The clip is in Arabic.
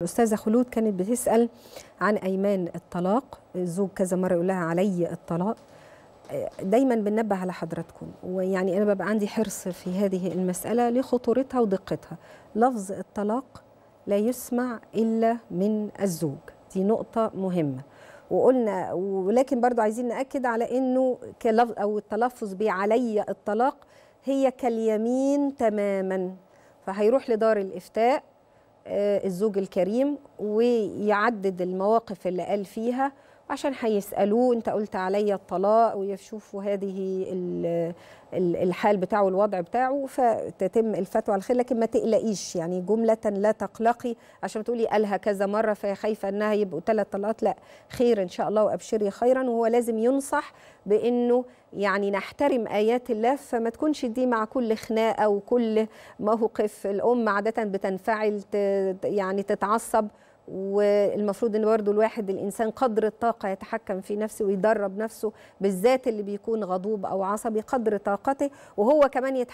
الأستاذة خلود كانت بتسأل عن أيمان الطلاق الزوج كذا مرة يقول لها علي الطلاق دايما بننبه على حضراتكم ويعني أنا ببقى عندي حرص في هذه المسألة لخطورتها ودقتها لفظ الطلاق لا يسمع إلا من الزوج دي نقطة مهمة وقلنا ولكن برضو عايزين نأكد على أنه كلف أو التلفظ بعلي الطلاق هي كاليمين تماما فهيروح لدار الإفتاء آه، الزوج الكريم ويعدد المواقف اللي قال فيها عشان هيسالوه انت قلت عليا الطلاق ويشوفوا هذه الحال بتاعه الوضع بتاعه فتتم الفتوى على الخير لكن ما تقلقيش يعني جمله لا تقلقي عشان تقولي قالها كذا مره فهي خايفه انها يبقوا ثلاث طلقات لا خير ان شاء الله وابشري خيرا وهو لازم ينصح بانه يعني نحترم ايات الله فما تكونش دي مع كل خناقه وكل موقف الام عاده بتنفعل يعني تتعصب والمفروض ان برضه الواحد الانسان قدر الطاقه يتحكم في نفسه ويدرب نفسه بالذات اللي بيكون غضوب او عصبي قدر طاقته وهو كمان يتحكم